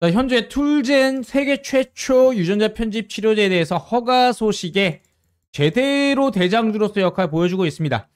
현재 툴젠 세계 최초 유전자 편집 치료제에 대해서 허가 소식에 제대로 대장주로서 역할 을 보여주고 있습니다.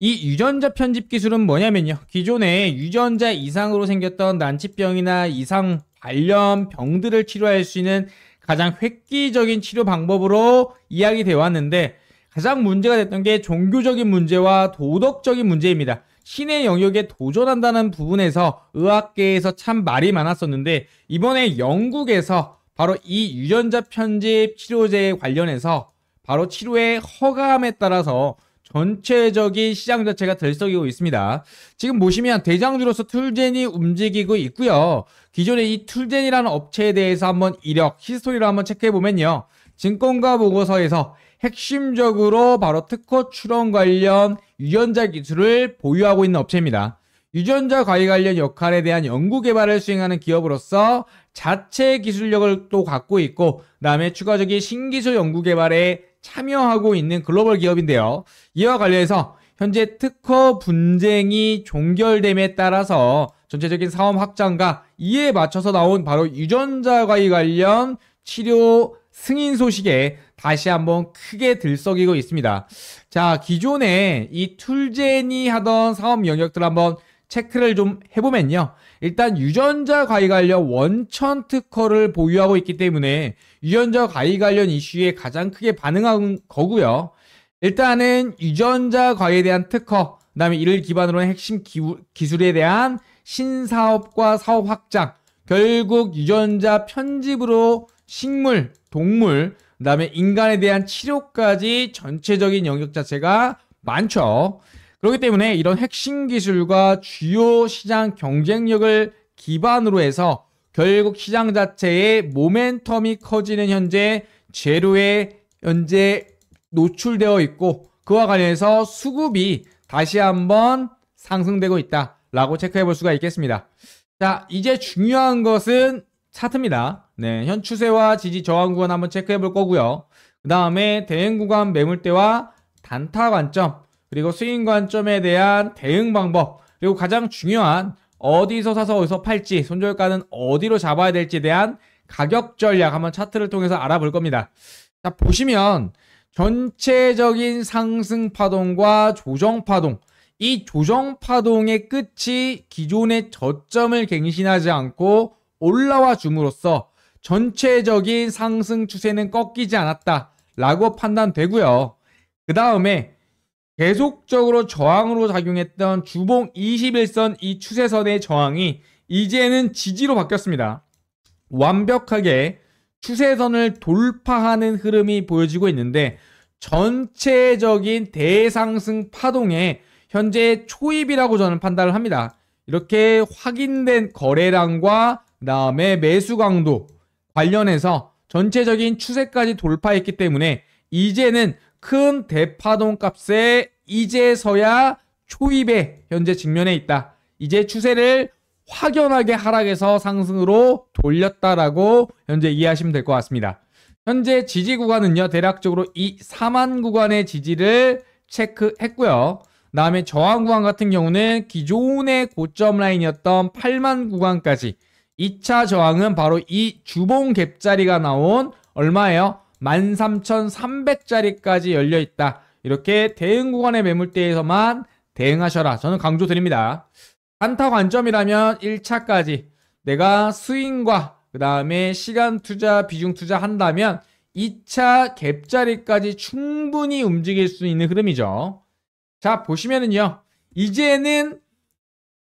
이 유전자 편집 기술은 뭐냐면요. 기존에 유전자 이상으로 생겼던 난치병이나 이상 관련 병들을 치료할 수 있는 가장 획기적인 치료 방법으로 이야기되어 왔는데 가장 문제가 됐던 게 종교적인 문제와 도덕적인 문제입니다. 신의 영역에 도전한다는 부분에서 의학계에서 참 말이 많았었는데 이번에 영국에서 바로 이 유전자 편집 치료제 에 관련해서 바로 치료의 허가함에 따라서 전체적인 시장 자체가 들썩이고 있습니다. 지금 보시면 대장주로서 툴젠이 움직이고 있고요. 기존에 이 툴젠이라는 업체에 대해서 한번 이력, 히스토리를 한번 체크해보면요. 증권가 보고서에서 핵심적으로 바로 특허 출원 관련 유전자 기술을 보유하고 있는 업체입니다. 유전자 과외 관련 역할에 대한 연구 개발을 수행하는 기업으로서 자체 기술력을 또 갖고 있고 그다음에 추가적인 신기술 연구 개발에 참여하고 있는 글로벌 기업인데요. 이와 관련해서 현재 특허 분쟁이 종결됨에 따라서 전체적인 사업 확장과 이에 맞춰서 나온 바로 유전자 과외 관련 치료 승인 소식에 다시 한번 크게 들썩이고 있습니다. 자, 기존에 이 툴젠이 하던 사업 영역들 한번 체크를 좀 해보면요. 일단 유전자 과외 관련 원천 특허를 보유하고 있기 때문에 유전자 과외 관련 이슈에 가장 크게 반응한 거고요. 일단은 유전자 과외에 대한 특허, 그 다음에 이를 기반으로 핵심 기술에 대한 신사업과 사업 확장, 결국 유전자 편집으로 식물, 동물, 그다음에 인간에 대한 치료까지 전체적인 영역 자체가 많죠. 그렇기 때문에 이런 핵심 기술과 주요 시장 경쟁력을 기반으로 해서 결국 시장 자체의 모멘텀이 커지는 현재 재료에 현재 노출되어 있고 그와 관련해서 수급이 다시 한번 상승되고 있다라고 체크해 볼 수가 있겠습니다. 자, 이제 중요한 것은 차트입니다. 네, 현 추세와 지지 저항 구간 한번 체크해 볼 거고요. 그 다음에 대행 구간 매물대와 단타 관점, 그리고 스윙 관점에 대한 대응 방법, 그리고 가장 중요한 어디서 사서 어디서 팔지, 손절가는 어디로 잡아야 될지에 대한 가격 전략 한번 차트를 통해서 알아볼 겁니다. 자, 보시면 전체적인 상승 파동과 조정 파동, 이 조정 파동의 끝이 기존의 저점을 갱신하지 않고 올라와 줌으로써 전체적인 상승 추세는 꺾이지 않았다 라고 판단되고요. 그 다음에 계속적으로 저항으로 작용했던 주봉 21선 이 추세선의 저항이 이제는 지지로 바뀌었습니다. 완벽하게 추세선을 돌파하는 흐름이 보여지고 있는데 전체적인 대상승 파동에 현재 초입이라고 저는 판단을 합니다. 이렇게 확인된 거래량과 그 다음에 매수 강도 관련해서 전체적인 추세까지 돌파했기 때문에 이제는 큰 대파동 값에 이제서야 초입에 현재 직면해 있다. 이제 추세를 확연하게 하락해서 상승으로 돌렸다라고 현재 이해하시면 될 것 같습니다. 현재 지지 구간은요. 대략적으로 이 4만 구간의 지지를 체크했고요. 다음에 저항 구간 같은 경우는 기존의 고점 라인이었던 8만 구간까지 2차 저항은 바로 이 주봉 갭자리가 나온 얼마예요? 13,300짜리까지 열려있다. 이렇게 대응 구간의 매물대에서만 대응하셔라. 저는 강조드립니다. 단타 관점이라면 1차까지 내가 수익과 그 다음에 시간 투자, 비중 투자 한다면 2차 갭자리까지 충분히 움직일 수 있는 흐름이죠. 자 보시면은요. 이제는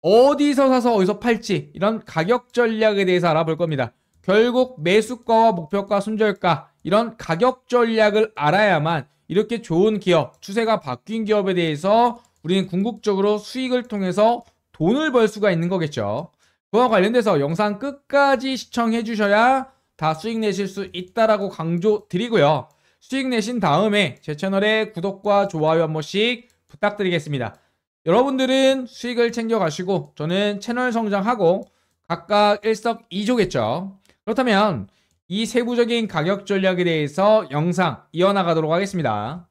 어디서 사서 어디서 팔지 이런 가격 전략에 대해서 알아볼 겁니다. 결국 매수가와 목표가, 순절가 이런 가격 전략을 알아야만 이렇게 좋은 기업, 추세가 바뀐 기업에 대해서 우리는 궁극적으로 수익을 통해서 돈을 벌 수가 있는 거겠죠. 그와 관련돼서 영상 끝까지 시청해 주셔야 다 수익 내실 수 있다라고 강조 드리고요. 수익 내신 다음에 제 채널에 구독과 좋아요 한 번씩 부탁드리겠습니다. 여러분들은 수익을 챙겨가시고 저는 채널 성장하고 각각 1석2조겠죠 그렇다면 이 세부적인 가격 전략에 대해서 영상 이어나가도록 하겠습니다.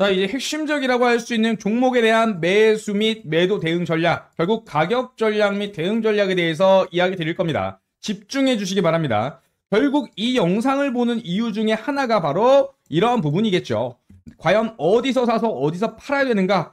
자 이제 핵심적이라고 할 수 있는 종목에 대한 매수 및 매도 대응 전략 결국 가격 전략 및 대응 전략에 대해서 이야기 드릴 겁니다. 집중해 주시기 바랍니다. 결국 이 영상을 보는 이유 중에 하나가 바로 이러한 부분이겠죠. 과연 어디서 사서 어디서 팔아야 되는가